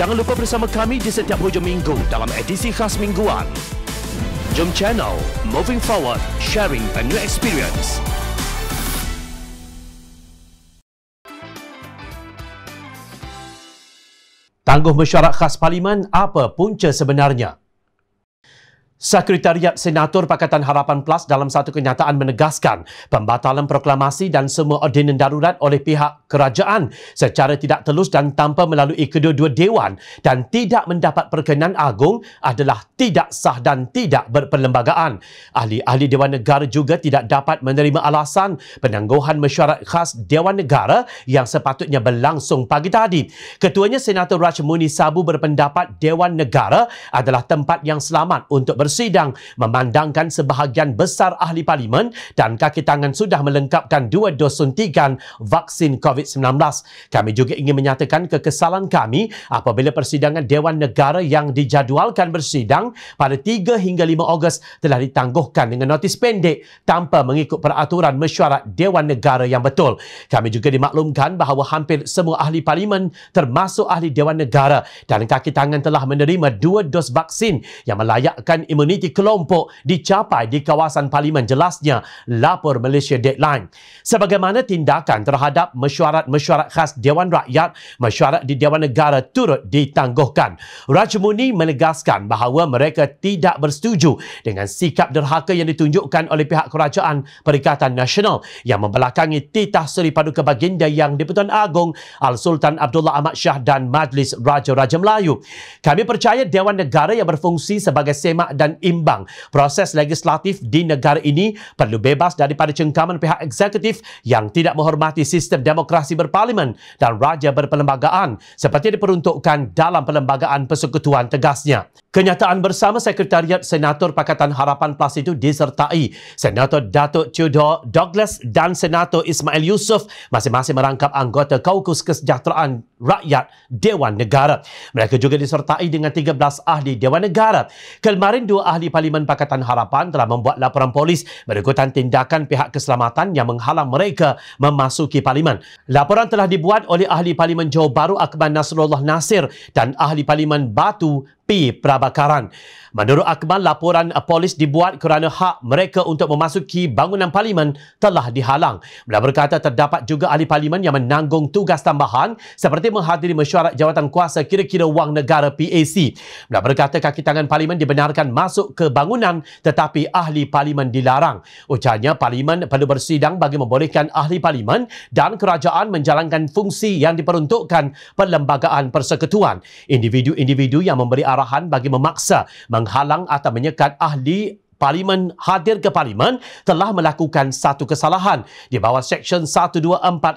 Jangan lupa bersama kami di setiap hujung minggu dalam edisi khas mingguan. Jom channel Moving Forward, sharing a new experience. Tangguh mesyuarat khas parlimen apa punca sebenarnya? Sekretariat Senator Pakatan Harapan Plus dalam satu kenyataan menegaskan pembatalan proklamasi dan semua ordinan darurat oleh pihak kerajaan secara tidak telus dan tanpa melalui kedua-dua dewan dan tidak mendapat perkenan agung adalah tidak sah dan tidak berperlembagaan. Ahli-ahli Dewan Negara juga tidak dapat menerima alasan penangguhan mesyuarat khas Dewan Negara yang sepatutnya berlangsung pagi tadi. Ketuanya Senator Raj Muni Sabu berpendapat Dewan Negara adalah tempat yang selamat untuk bersama bersidang memandangkan sebahagian besar ahli parlimen dan kaki tangan sudah melengkapkan dua dos suntikan vaksin COVID-19. Kami juga ingin menyatakan kekesalan kami apabila persidangan Dewan Negara yang dijadualkan bersidang pada 3 hingga 5 Ogos telah ditangguhkan dengan notis pendek tanpa mengikut peraturan mesyuarat Dewan Negara yang betul. Kami juga dimaklumkan bahawa hampir semua ahli parlimen termasuk ahli Dewan Negara dan kaki tangan telah menerima dua dos vaksin yang melayakkan imun meniti kelompok dicapai di kawasan parlimen jelasnya lapor Malaysia Deadline. Sebagaimana tindakan terhadap mesyuarat-mesyuarat khas Dewan Rakyat, mesyuarat di Dewan Negara turut ditangguhkan. Raja muni menegaskan bahawa mereka tidak bersetuju dengan sikap derhaka yang ditunjukkan oleh pihak kerajaan Perikatan Nasional yang membelakangi titah Seri Paduka Baginda yang di-Pertuan Agong Al-Sultan Abdullah Ahmad Shah dan Majlis Raja-Raja Melayu. Kami percaya Dewan Negara yang berfungsi sebagai semak dan dan imbang. Proses legislatif di negara ini perlu bebas daripada cengkaman pihak eksekutif yang tidak menghormati sistem demokrasi berparlimen dan raja berperlembagaan seperti diperuntukkan dalam perlembagaan persekutuan tegasnya. Kenyataan bersama Sekretariat Senator Pakatan Harapan Plus itu disertai Senator Datuk Tudor Douglas dan Senator Ismail Yusof masing-masing merangkap anggota Kaukus Kesejahteraan Rakyat Dewan Negara. Mereka juga disertai dengan 13 ahli Dewan Negara. Kemarin dua ahli Parlimen Pakatan Harapan telah membuat laporan polis berikutan tindakan pihak keselamatan yang menghalang mereka memasuki Parlimen. Laporan telah dibuat oleh ahli Parlimen Johor Baru Akbar Nasrullah Nasir dan ahli Parlimen Batu tepi prabakaran. Menurut Akmal, laporan polis dibuat kerana hak mereka untuk memasuki bangunan parlimen telah dihalang. Beliau berkata terdapat juga ahli parlimen yang menanggung tugas tambahan seperti menghadiri mesyuarat jawatan kuasa kira-kira wang negara PAC. Beliau berkata kaki tangan parlimen dibenarkan masuk ke bangunan tetapi ahli parlimen dilarang. Ucapnya parlimen perlu bersidang bagi membolehkan ahli parlimen dan kerajaan menjalankan fungsi yang diperuntukkan perlembagaan persekutuan. Individu-individu yang memberi arahan arahan bagi memaksa, menghalang atau menyekat ahli Parlimen hadir ke Parlimen telah melakukan satu kesalahan di bawah Seksyen 124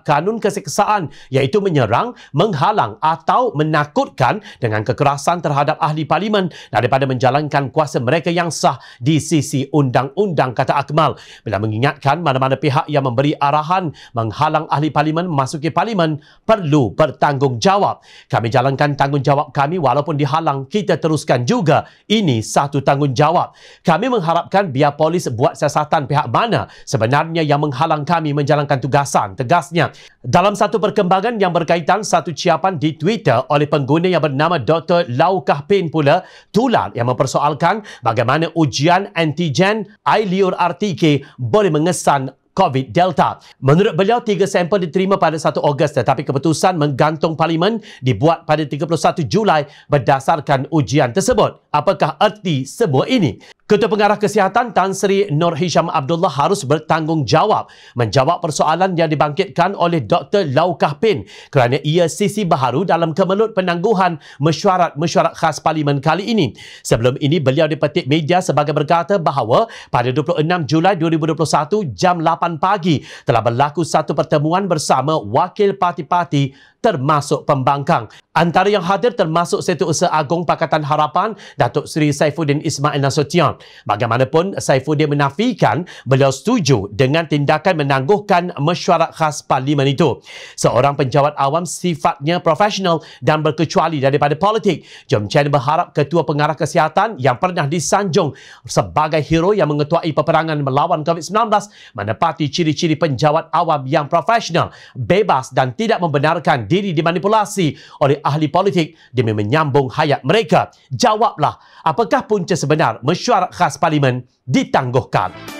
Kanun Keseksaan iaitu menyerang, menghalang atau menakutkan dengan kekerasan terhadap ahli Parlimen daripada menjalankan kuasa mereka yang sah di sisi undang-undang kata Akmal. Bila mengingatkan mana-mana pihak yang memberi arahan menghalang ahli Parlimen masuk ke Parlimen perlu bertanggungjawab. Kami jalankan tanggungjawab kami walaupun dihalang kita teruskan juga. Ini satu tanggungjawab. Kami menghalang mengharapkan biar polis buat siasatan pihak mana sebenarnya yang menghalang kami menjalankan tugasan, tegasnya. Dalam satu perkembangan yang berkaitan satu ciapan di Twitter oleh pengguna yang bernama Dr. Lau Kahpin pula tular yang mempersoalkan bagaimana ujian antigen Ailiur RTK boleh mengesan COVID Delta. Menurut beliau, tiga sampel diterima pada 1 Ogos tetapi keputusan menggantung parlimen dibuat pada 31 Julai berdasarkan ujian tersebut. Apakah erti semua ini? Ketua Pengarah Kesihatan Tan Sri Nur Hisham Abdullah harus bertanggungjawab menjawab persoalan yang dibangkitkan oleh Dr. Lau Kahpin kerana ia sisi baharu dalam kemelut penangguhan mesyuarat-mesyuarat khas parlimen kali ini. Sebelum ini beliau dipetik media sebagai berkata bahawa pada 26 Julai 2021 jam 8 pagi telah berlaku satu pertemuan bersama wakil parti-parti termasuk pembangkang. Antara yang hadir termasuk Setiausaha Agong Pakatan Harapan Datuk Seri Saifuddin Ismail Nasution. Bagaimanapun Saifuddin menafikan beliau setuju dengan tindakan menangguhkan mesyuarat khas parlimen itu. Seorang penjawat awam sifatnya profesional dan berkecuali daripada politik. Jom Chen berharap Ketua Pengarah Kesihatan yang pernah disanjung sebagai hero yang mengetuai peperangan melawan COVID-19 menepati ciri-ciri penjawat awam yang profesional, bebas dan tidak membenarkan diri dimanipulasi oleh ahli politik demi menyambung hayat mereka. Jawablah, apakah punca sebenar mesyuarat khas parlimen ditangguhkan?